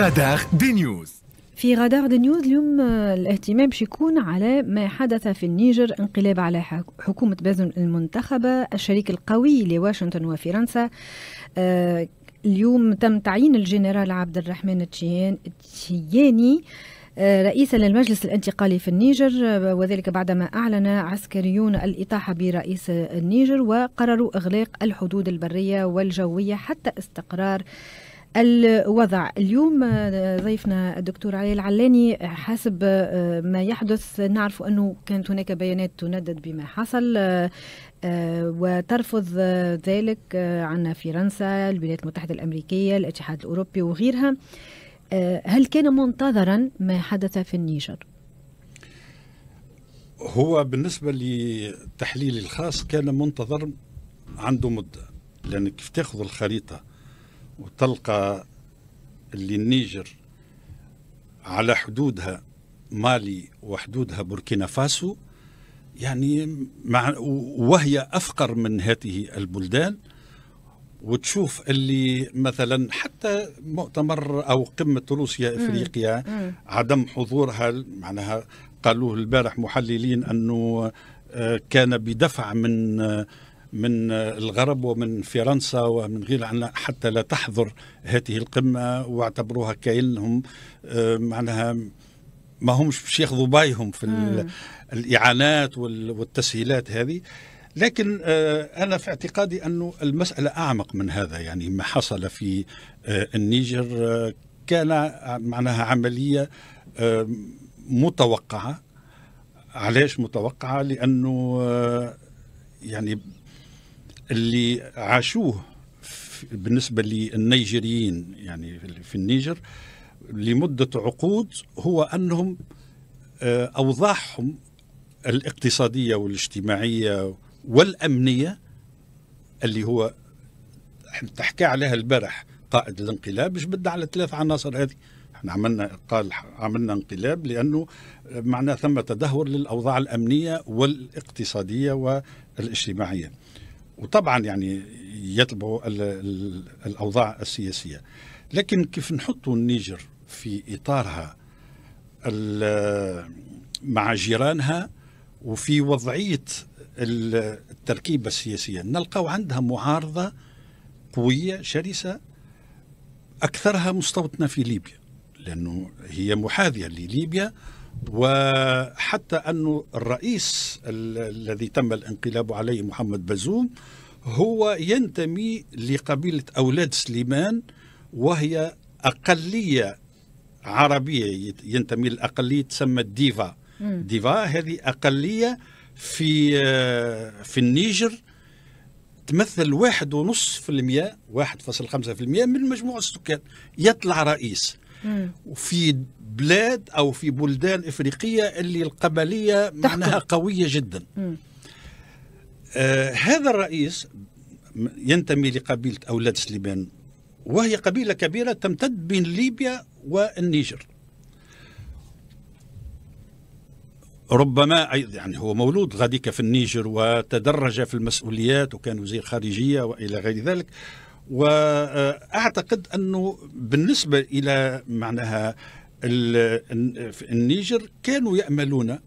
رادار دي نيوز في رادار دي نيوز اليوم آه، الاهتمام باش يكون على ما حدث في النيجر انقلاب على حكومة بازن المنتخبة الشريك القوي لواشنطن وفرنسا آه، اليوم تم تعيين الجنرال عبد الرحمن التشياني آه، رئيسا للمجلس الانتقالي في النيجر وذلك بعدما أعلن عسكريون الإطاحة برئيس النيجر وقرروا إغلاق الحدود البرية والجوية حتى استقرار الوضع اليوم آه، ضيفنا الدكتور علي العلاني آه، حسب آه، ما يحدث نعرف أنه كانت هناك بيانات تندد بما حصل وترفض ذلك عنا فرنسا الولايات المتحدة الأمريكية الاتحاد الأوروبي وغيرها هل كان منتظرا ما حدث في النيجر؟ هو بالنسبة لتحليلي الخاص كان منتظر عنده مدة لأن كيف تاخذ الخريطة وتلقى اللي النيجر على حدودها مالي وحدودها بوركينا فاسو يعني مع وهي افقر من هذه البلدان وتشوف اللي مثلا حتى مؤتمر او قمه روسيا افريقيا عدم حضورها معناها قالوه البارح محللين انه آه، كان بدفع من آه، من آه، الغرب ومن فرنسا ومن عنا حتى لا تحضر هذه القمة واعتبروها كأنهم آه، معناها ما همش باش ياخذوا بايهم في الإعانات والتسهيلات هذه لكن آه، أنا في اعتقادي أنه المسألة أعمق من هذا يعني ما حصل في النيجر كان معناها عملية متوقعة علاش متوقعة لأنه يعني اللي عاشوه بالنسبة للنيجيريين يعني في النيجر لمدة عقود هو أنهم آه، أوضاعهم الاقتصادية والاجتماعية والأمنية اللي هو تحكى عليها البارح قائد الانقلاب مش بدنا على ثلاث عناصر هذه احنا عملنا قال عملنا انقلاب لانه معناه ثم تدهور للاوضاع الامنيه والاقتصاديه والاجتماعيه وطبعا يعني يطلبوا الاوضاع السياسيه لكن كيف نحطوا النيجر في اطارها مع جيرانها وفي وضعيه التركيبه السياسيه نلقاو عندها معارضه قويه شرسه اكثرها مستوطنه في ليبيا لانه هي محاذيه لليبيا وحتى أن الرئيس الذي تم الانقلاب عليه محمد بازوم هو ينتمي لقبيلة أولاد سليمان وهي أقلية عربية ينتمي لأقلية تسمى الديفا ديفا هذه أقلية في في النيجر تمثل واحد ونصف في المية واحد فاصل خمسة في المية من مجموع السكان يطلع رئيس وفي بلاد او في بلدان افريقيه اللي القبليه معناها قويه جدا آه هذا الرئيس ينتمي لقبيله اولاد سليمان وهي قبيله كبيره تمتد بين ليبيا والنيجر ربما يعني هو مولود غاديك في النيجر وتدرج في المسؤوليات وكان وزير خارجيه والى غير ذلك واعتقد انه بالنسبه الى معناها النيجر كانوا ياملون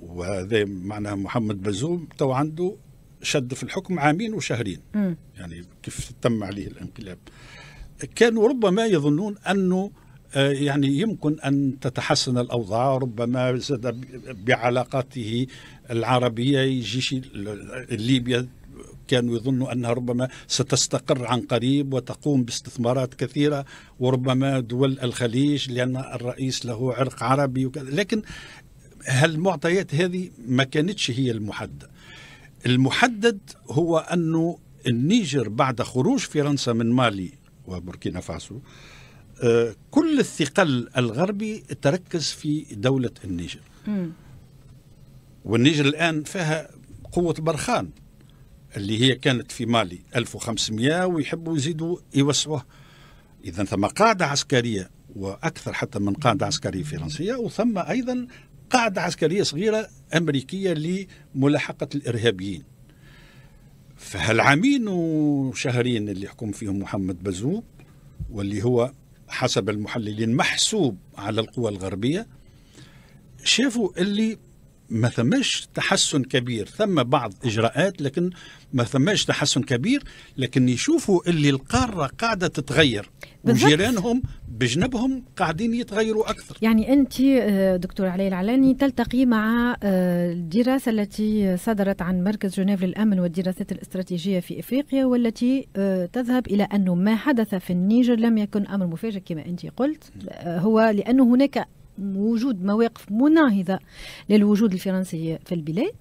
وهذا معناها محمد بزوم تو عنده شد في الحكم عامين وشهرين م. يعني كيف تم عليه الانقلاب كانوا ربما يظنون انه آه، يعني يمكن ان تتحسن الاوضاع ربما زاد بعلاقاته العربيه يجيش ليبيا كانوا يظنوا أنها ربما ستستقر عن قريب وتقوم باستثمارات كثيرة وربما دول الخليج لأن الرئيس له عرق عربي وكذا لكن هالمعطيات هذه ما كانتش هي المحدد المحدد هو أنه النيجر بعد خروج فرنسا من مالي وبوركينا فاسو آه، كل الثقل الغربي تركز في دولة النيجر والنيجر الآن فيها قوة برخان اللي هي كانت في مالي 1500 ويحبوا يزيدوا يوسعوه اذا ثم قاعده عسكريه واكثر حتى من قاعده عسكريه فرنسيه وثم ايضا قاعده عسكريه صغيره امريكيه لملاحقه الارهابيين فهالعامين وشهرين اللي حكم فيهم محمد بزوب واللي هو حسب المحللين محسوب على القوى الغربيه شافوا اللي ما ثماش تحسن كبير ثم بعض اجراءات لكن ما ثماش تحسن كبير لكن يشوفوا اللي القاره قاعده تتغير وجيرانهم بجنبهم قاعدين يتغيروا اكثر يعني انت آه، دكتور علي العلاني تلتقي مع آه، الدراسه التي صدرت عن مركز جنيف للامن والدراسات الاستراتيجيه في افريقيا والتي آه، تذهب الى انه ما حدث في النيجر لم يكن امر مفاجئ كما انت قلت هو لانه هناك وجود مواقف مناهضة للوجود الفرنسي في البلاد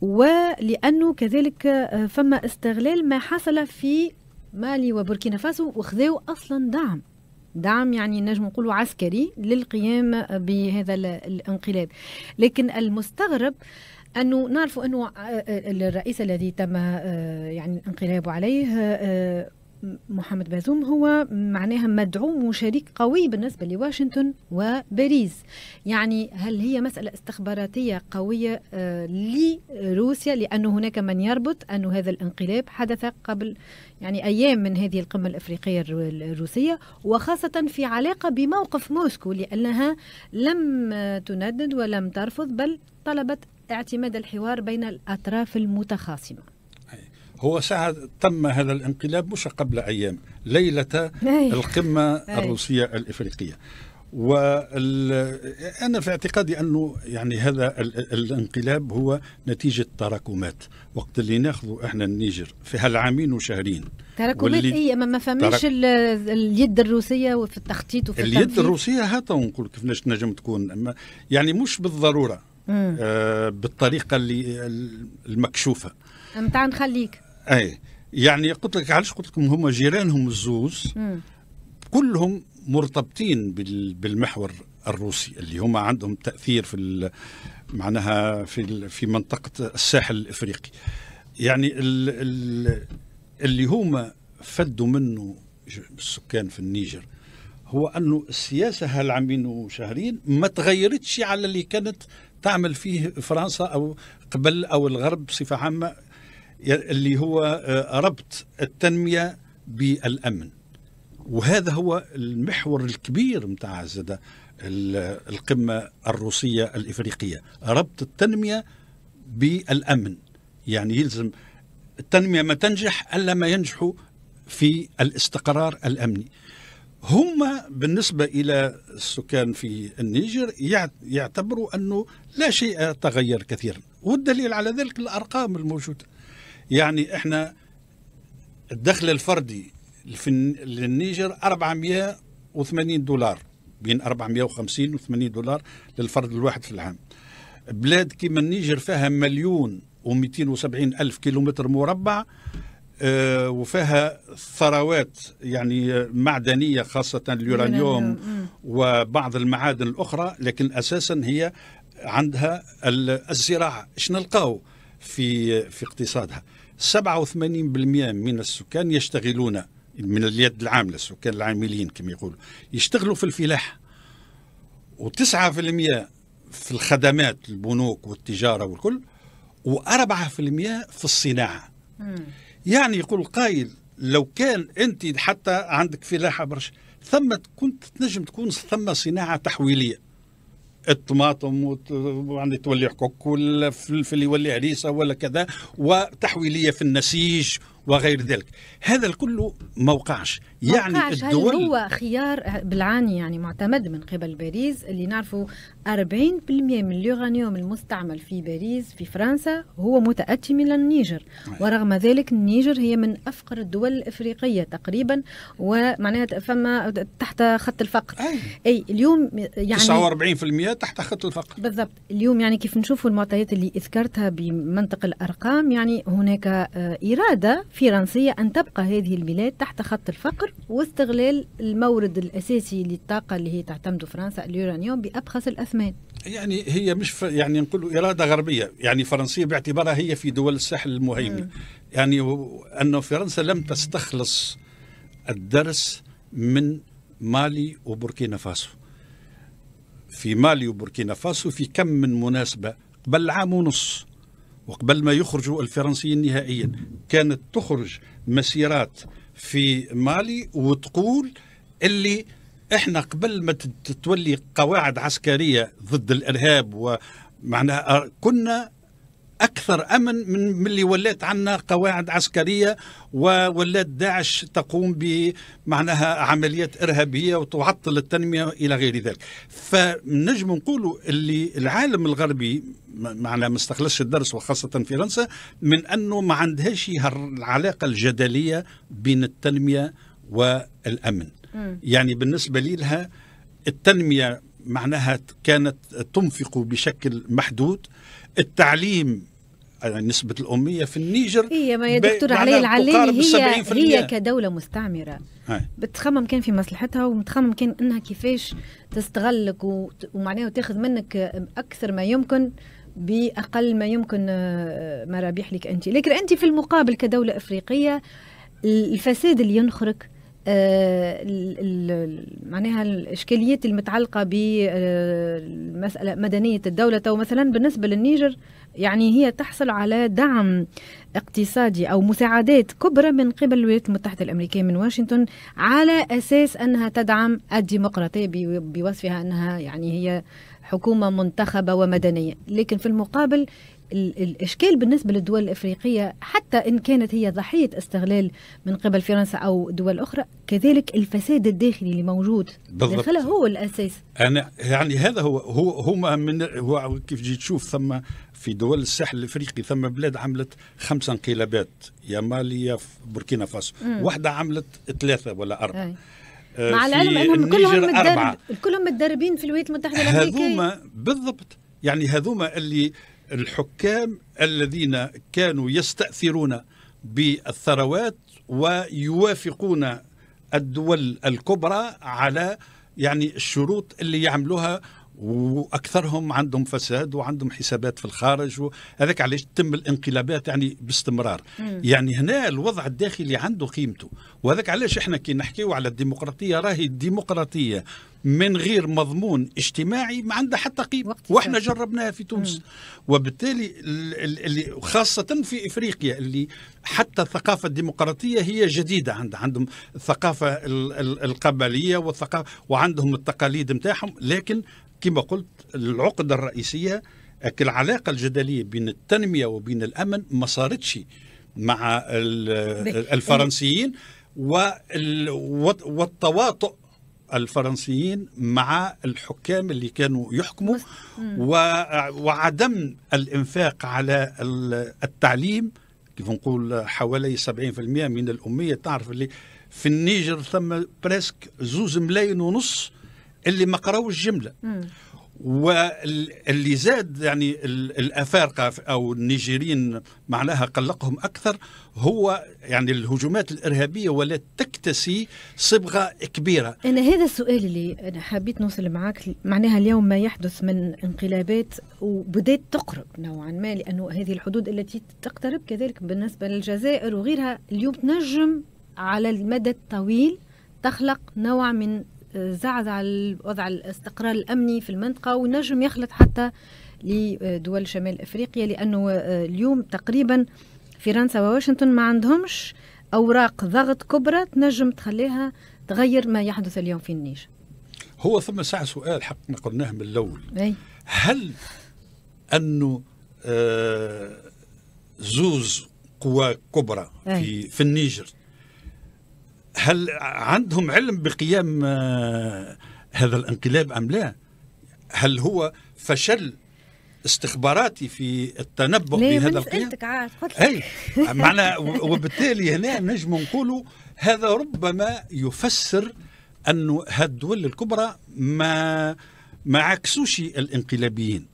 ولأنه كذلك آه، فما استغلال ما حصل في مالي وبوركينا فاسو وخذوا أصلا دعم دعم يعني نجم نقولوا عسكري للقيام بهذا الانقلاب لكن المستغرب انه نعرفوا انه آه، آه، الرئيس الذي تم يعني الانقلاب عليه محمد بازوم هو معناها مدعوم وشريك قوي بالنسبة لواشنطن وباريس يعني هل هي مسألة استخباراتية قوية آه، لروسيا لأن هناك من يربط أن هذا الانقلاب حدث قبل يعني أيام من هذه القمة الأفريقية الروسية وخاصة في علاقة بموقف موسكو لأنها لم تندد ولم ترفض بل طلبت اعتماد الحوار بين الأطراف المتخاصمة هو ساعة تم هذا الانقلاب مش قبل أيام ليلة القمة الروسية الإفريقية وأنا في اعتقادي أنه يعني هذا الانقلاب هو نتيجة تراكمات وقت اللي ناخذه احنا النيجر في هالعامين وشهرين تراكمات ايه ما ما فماش اليد الروسيه وفي التخطيط وفي التنفيذ اليد الروسيه هاتا نقول كيفاش تنجم تكون يعني مش بالضروره آه بالطريقه اللي المكشوفه نتاع نخليك اي يعني قلت لك علاش قلت لكم هم جيرانهم الزوز كلهم مرتبطين بالمحور الروسي اللي هم عندهم تاثير في معناها في في منطقه الساحل الافريقي يعني اللي هما فدوا منه السكان في النيجر هو انه السياسه هالعامين وشهرين ما تغيرتش على اللي كانت تعمل فيه فرنسا او قبل او الغرب بصفه عامه اللي هو آه، ربط التنمية بالأمن وهذا هو المحور الكبير متاع زادة القمة الروسية الإفريقية ربط التنمية بالأمن يعني يلزم التنمية ما تنجح إلا ما ينجحوا في الاستقرار الأمني هم بالنسبة إلى السكان في النيجر يعتبروا أنه لا شيء تغير كثيرا والدليل على ذلك الأرقام الموجودة يعني احنا الدخل الفردي في للنيجر 480 دولار بين 450 و 80 دولار للفرد الواحد في العام بلاد كيما النيجر فيها مليون و270 ألف كيلومتر مربع آه، وفيها ثروات يعني معدنية خاصة اليورانيوم وبعض المعادن الأخرى لكن أساسا هي عندها الزراعة شنو نلقاو في في اقتصادها 87% من السكان يشتغلون من اليد العاملة السكان العاملين كما يقولوا يشتغلوا في الفلاحة و9% في الخدمات البنوك والتجارة والكل و4% في الصناعة مم. يعني يقول القائل لو كان أنت حتى عندك فلاحة برشا ثم كنت تنجم تكون ثم صناعة تحويلية الطماطم ويعني تولي حقوق ولا اللي يولي عريسه ولا كذا وتحويليه في النسيج وغير ذلك هذا الكل موقعش يعني موقعش الدول هل هو خيار بالعاني يعني معتمد من قبل باريس اللي نعرفه 40% من اليورانيوم المستعمل في باريس في فرنسا هو متأتي من النيجر أيوة. ورغم ذلك النيجر هي من أفقر الدول الإفريقية تقريبا ومعناها فما تحت خط الفقر أيوة. أي, اليوم يعني 49% تحت خط الفقر بالضبط اليوم يعني كيف نشوفوا المعطيات اللي ذكرتها بمنطق الأرقام يعني هناك آه، إرادة فرنسية أن تبقى هذه البلاد تحت خط الفقر واستغلال المورد الأساسي للطاقة اللي هي تعتمد فرنسا اليورانيوم بأبخس الأثمان يعني هي مش ف... يعني نقول إرادة غربية يعني فرنسية باعتبارها هي في دول الساحل المهيمن يعني و... أن فرنسا لم تستخلص الدرس من مالي وبوركينا فاسو في مالي وبوركينا فاسو في كم من مناسبة قبل عام ونص وقبل ما يخرجوا الفرنسيين نهائيا كانت تخرج مسيرات في مالي وتقول اللي احنا قبل ما تتولي قواعد عسكريه ضد الارهاب ومعناها آه، كنا أكثر أمن من اللي ولات عندنا قواعد عسكرية وولات داعش تقوم بمعناها عمليات إرهابية وتعطل التنمية إلى غير ذلك فنجم نقولوا اللي العالم الغربي معنا ما استخلصش الدرس وخاصة فرنسا من أنه ما عندهاش العلاقة الجدلية بين التنمية والأمن م. يعني بالنسبة لها التنمية معناها كانت تنفق بشكل محدود التعليم يعني نسبة الأمية في النيجر هي إيه، ما يا دكتور علي العليلي هي هي كدولة مستعمرة هاي. بتخمم كان في مصلحتها ومتخمم كان انها كيفاش تستغلك ومعناها تاخذ منك اكثر ما يمكن باقل ما يمكن آه، مرابيح لك انت لكن انت في المقابل كدولة افريقية الفساد اللي ينخرك آه، معناها الاشكاليات المتعلقه بمساله مدنيه الدوله تو مثلا بالنسبه للنيجر يعني هي تحصل على دعم اقتصادي او مساعدات كبرى من قبل الولايات المتحده الامريكيه من واشنطن على اساس انها تدعم الديمقراطيه بوصفها انها يعني هي حكومه منتخبه ومدنيه لكن في المقابل الإشكال بالنسبة للدول الإفريقية حتى إن كانت هي ضحية استغلال من قبل فرنسا أو دول أخرى كذلك الفساد الداخلي اللي موجود داخلها يعني هو الأساس أنا يعني هذا هو هو هما من هو كيف جيت تشوف ثم في دول الساحل الافريقي ثم بلاد عملت خمسة انقلابات يا مالي يا بوركينا فاسو واحده عملت ثلاثه ولا اربعه أي. آه، مع العلم انهم كلهم متدرب كلهم متدربين في الولايات المتحده الامريكيه هذوما بالضبط يعني هذوما اللي الحكام الذين كانوا يستأثرون بالثروات ويوافقون الدول الكبرى على يعني الشروط اللي يعملوها واكثرهم عندهم فساد وعندهم حسابات في الخارج هذاك علاش تم الانقلابات يعني باستمرار مم. يعني هنا الوضع الداخلي عنده قيمته وهذاك علاش احنا كي نحكيو على الديمقراطيه راهي الديمقراطيه من غير مضمون اجتماعي ما عندها حتى قيمه واحنا جربناها في تونس مم. وبالتالي اللي خاصه في افريقيا اللي حتى الثقافه الديمقراطيه هي جديده عند عندهم الثقافه القبليه والثقافه وعندهم التقاليد نتاعهم لكن كما قلت العقدة الرئيسية العلاقة الجدلية بين التنمية وبين الأمن ما صارتش مع الفرنسيين والتواطؤ الفرنسيين مع الحكام اللي كانوا يحكموا وعدم الإنفاق على التعليم كيف نقول حوالي 70% من الأمية تعرف اللي في النيجر ثم بريسك زوز ملايين ونص اللي ما قراوش جمله واللي زاد يعني الافارقه او النيجيريين معناها قلقهم اكثر هو يعني الهجومات الارهابيه ولا تكتسي صبغه كبيره. انا هذا السؤال اللي انا حبيت نوصل معاك معناها اليوم ما يحدث من انقلابات وبدات تقرب نوعا ما لانه هذه الحدود التي تقترب كذلك بالنسبه للجزائر وغيرها اليوم تنجم على المدى الطويل تخلق نوع من زعزع الوضع الاستقرار الامني في المنطقه ونجم يخلط حتى لدول شمال افريقيا لانه آه، اليوم تقريبا فرنسا وواشنطن ما عندهمش اوراق ضغط كبرى تنجم تخليها تغير ما يحدث اليوم في النيجر هو ثم ساعة سؤال حق قلناه من الاول أي. هل انه آه زوز قوى كبرى أي. في في النيجر هل عندهم علم بقيام آه، هذا الانقلاب ام لا؟ هل هو فشل استخباراتي في التنبؤ بهذا القيام؟ اي معنى وبالتالي هنا نجم نقولوا هذا ربما يفسر انه هالدول الكبرى ما ما عكسوش الانقلابيين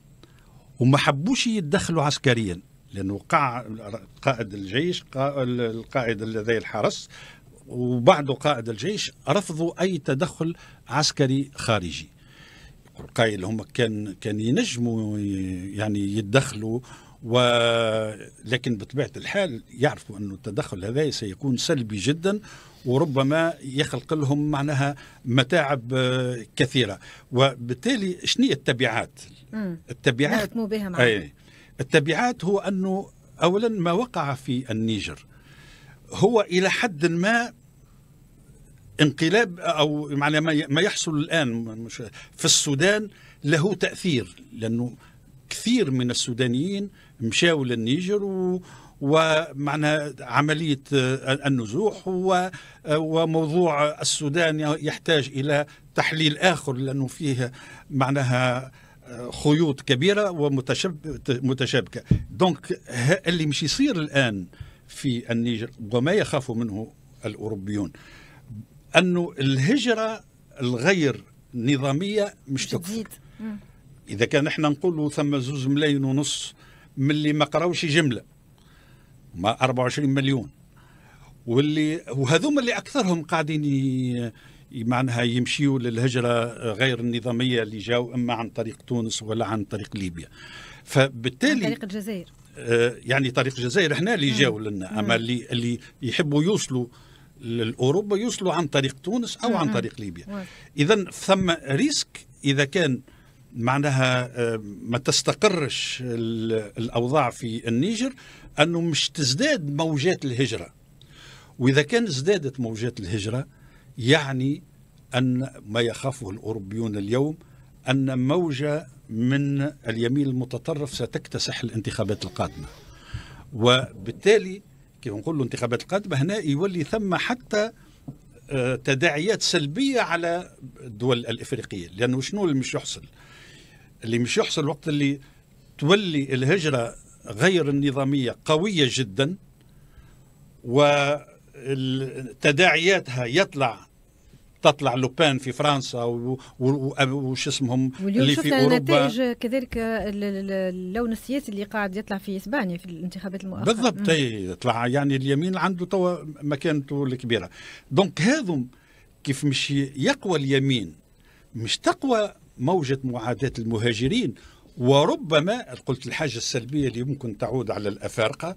وما حبوش يتدخلوا عسكريا لانه قاع قائد الجيش القائد الذي الحرس وبعده قائد الجيش رفضوا أي تدخل عسكري خارجي القائل هم كان كان ينجموا يعني يتدخلوا ولكن بطبيعه الحال يعرفوا أن التدخل هذا سيكون سلبي جدا وربما يخلق لهم معناها متاعب آه، كثيره وبالتالي شنو التبعات؟ التبعات بها معنا. التبعات هو انه اولا ما وقع في النيجر هو الى حد ما انقلاب او معنى ما يحصل الان مش في السودان له تاثير لانه كثير من السودانيين مشاو للنيجر و ومعنى عملية النزوح وموضوع السودان يحتاج إلى تحليل آخر لأنه فيه معناها خيوط كبيرة ومتشابكة دونك اللي مش يصير الآن في النيجر وما يخاف منه الأوروبيون أنه الهجرة الغير نظامية مش تكفي إذا كان احنا نقولوا ثم زوز ملايين ونص من اللي ما قراوش جملة ما 24 مليون واللي وهذوما اللي أكثرهم قاعدين ي... معناها يمشيوا للهجرة غير النظامية اللي جاوا إما عن طريق تونس ولا عن طريق ليبيا فبالتالي عن طريق الجزائر آه، يعني طريق الجزائر احنا اللي نعم. جاوا لنا نعم. اما اللي اللي يحبوا يوصلوا لاوروبا يوصلوا عن طريق تونس او عن نعم. طريق ليبيا اذا ثم ريسك اذا كان معناها آه، ما تستقرش الاوضاع في النيجر انه مش تزداد موجات الهجره واذا كان ازدادت موجات الهجره يعني ان ما يخافه الاوروبيون اليوم ان موجه من اليمين المتطرف ستكتسح الانتخابات القادمة وبالتالي كيف نقول الانتخابات القادمة هنا يولي ثم حتى آه، تداعيات سلبية على الدول الإفريقية لأنه شنو اللي مش يحصل اللي مش يحصل وقت اللي تولي الهجرة غير النظامية قوية جدا وتداعياتها يطلع تطلع لوبان في فرنسا وش اسمهم اللي في اوروبا نتائج كذلك اللون السياسي اللي قاعد يطلع في اسبانيا في الانتخابات المؤخره بالضبط يطلع يعني اليمين عنده توا مكانته الكبيره دونك هذم كيف مش يقوى اليمين مش تقوى موجه معاداه المهاجرين وربما قلت الحاجه السلبيه اللي ممكن تعود على الافارقه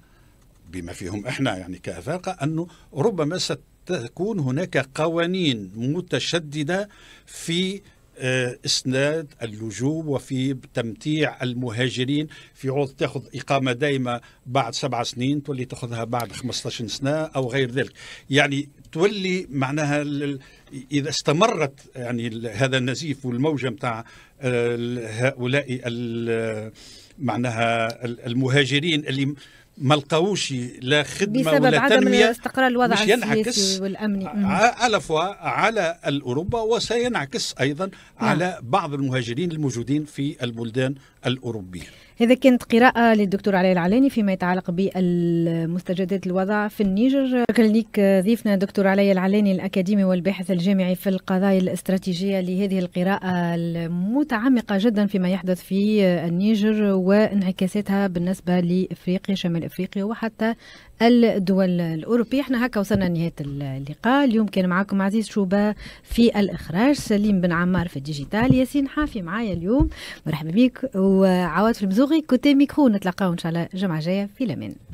بما فيهم احنا يعني كافارقه انه ربما ست تكون هناك قوانين متشددة في آه، اسناد اللجوء وفي تمتيع المهاجرين في عوض تاخذ اقامه دائمه بعد سبع سنين تولي تاخذها بعد 15 سنه او غير ذلك يعني تولي معناها اذا استمرت يعني هذا النزيف والموجه نتاع آه، هؤلاء معناها المهاجرين اللي ما لقاوش لا خدمه بسبب ولا عدم تنميه استقرار الوضع مش ينعكس والامني على على الاوروبا وسينعكس ايضا نعم. على بعض المهاجرين الموجودين في البلدان الاوروبيه هذا كانت قراءة للدكتور علي العلاني فيما يتعلق بالمستجدات الوضع في النيجر شكرا لك ضيفنا دكتور علي العلاني الأكاديمي والباحث الجامعي في القضايا الاستراتيجية لهذه القراءة المتعمقة جدا فيما يحدث في النيجر وانعكاساتها بالنسبة لإفريقيا شمال افريقيا وحتى الدول الاوروبيه احنا هكا وصلنا لنهايه اللقاء اليوم كان معكم عزيز شوبا في الاخراج سليم بن عمار في الديجيتال ياسين حافي معايا اليوم مرحبا بك وعواد في المزوغي كوتي ميكرو نتلاقاو ان شاء الله الجمعه الجايه في لامين